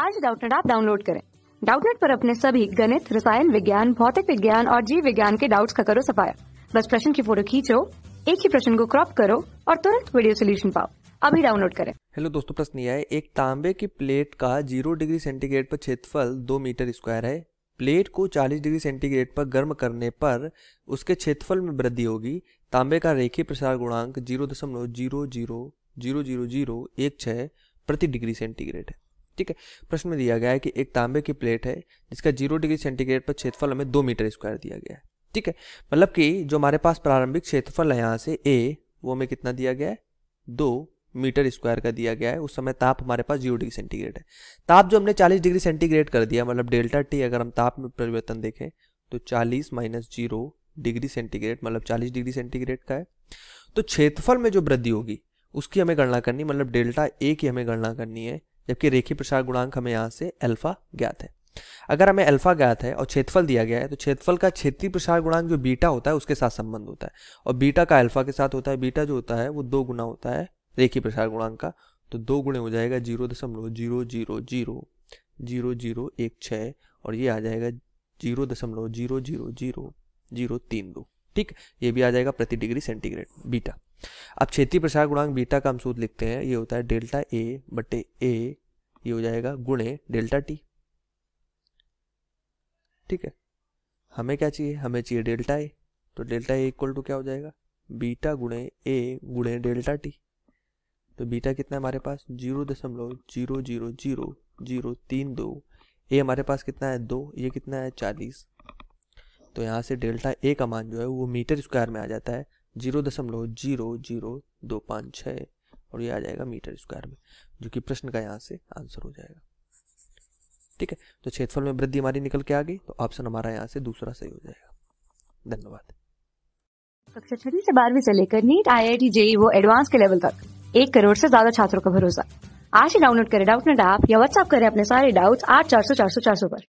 आज डाउटनेट आप डाउनलोड करें डाउटनेट पर अपने सभी गणित रसायन विज्ञान भौतिक विज्ञान और जीव विज्ञान के डाउट्स का करो सफाया बस प्रश्न की फोटो खींचो एक ही प्रश्न को क्रॉप करो और तुरंत वीडियो सोल्यूशन पाओ अभी डाउनलोड करें हेलो दोस्तों प्रश्न यह है एक तांबे की प्लेट का जीरो डिग्री सेंटीग्रेड पर क्षेत्रफल दो मीटर स्क्वायर है प्लेट को 40 डिग्री सेंटीग्रेड पर गर्म करने पर उसके क्षेत्रफल में वृद्धि होगी तांबे का रेखीय प्रसार गुणांक जीरो दशमलव zero zero zero zero zero एक छः प्रति डिग्री सेंटीग्रेड है ठीक है प्रश्न में दिया गया है कि एक तांबे की प्लेट है जिसका जीरो डिग्री सेंटीग्रेड पर क्षेत्रफल हमें दो मीटर स्क्वायर दिया गया है ठीक है मतलब कि जो हमारे पास प्रारंभिक क्षेत्रफल है यहाँ से ए वो हमें कितना दिया गया है दो मीटर स्क्वायर का दिया गया है उस समय ताप हमारे पास जीरो डिग्री सेंटीग्रेड है ताप जो हमने चालीस डिग्री सेंटीग्रेड कर दिया मतलब डेल्टा टी अगर हम ताप में परिवर्तन देखें तो चालीस माइनस जीरो डिग्री सेंटीग्रेड मतलब चालीस डिग्री सेंटीग्रेड का है तो क्षेत्रफल में जो वृद्धि होगी उसकी हमें गणना करनी मतलब डेल्टा ए की हमें गणना करनी है जबकि रेखी प्रसार गुणांक हमें यहाँ से अल्फा ज्ञात है अगर हमें अल्फा ज्ञात है और क्षेत्रफल दिया गया है तो क्षेत्रफल का क्षेत्रीय प्रसार गुणांक जो बीटा होता है उसके साथ संबंध होता है और बीटा का अल्फा के साथ होता है बीटा जो होता है वो दो गुना होता है रेखी प्रसार गुणांक का तो दो गुणे हो जाएगा जीरो दशमलव zero zero zero zero zero एक छः और ये आ जाएगा जीरो दशमलव जीरो जीरो जीरो जीरो तीन दो ठीक ये भी आ जाएगा प्रति डिग्री सेंटीग्रेड बीटा अब क्षेत्रीय प्रसार गुणांक बीटा का हम सूत्र लिखते हैं ये होता है डेल्टा ए बटे ए ये हो जाएगा गुणे डेल्टा टी ठीक है हमें क्या चाहिए हमें चाहिए डेल्टा ए तो डेल्टा ए इक्वल टू क्या हो जाएगा बीटा गुणे ए गुणे डेल्टा टी तो बीटा कितना है हमारे पास जीरो दशमलव जीरो जीरो जीरो जीरो तीन दो ए हमारे पास कितना है दो ये कितना है चालीस तो यहाँ से डेल्टा ए का मान जो है वो मीटर स्क्वायर में आ जाता है जीरो दशमलव जीरो जीरो दो पाँच छः और ये आ जाएगा मीटर स्क्वायर में जो कि प्रश्न का यहाँ से आंसर हो जाएगा ठीक है तो क्षेत्रफल में वृद्धि हमारी निकल के आ गई तो ऑप्शन हमारा यहाँ से दूसरा सही हो जाएगा धन्यवाद कक्षा छठी से बारहवीं से लेकर NEET I I T JEE वो एडवांस के लेवल तक एक करोड़ से ज्यादा छात्रों का भरोसा आज ही डाउनलोड करें डाउट नेट ऐप या व्हाट्सअप करें अपने सारे डाउट्स आठ चार सौ चार सौ चार सौ पर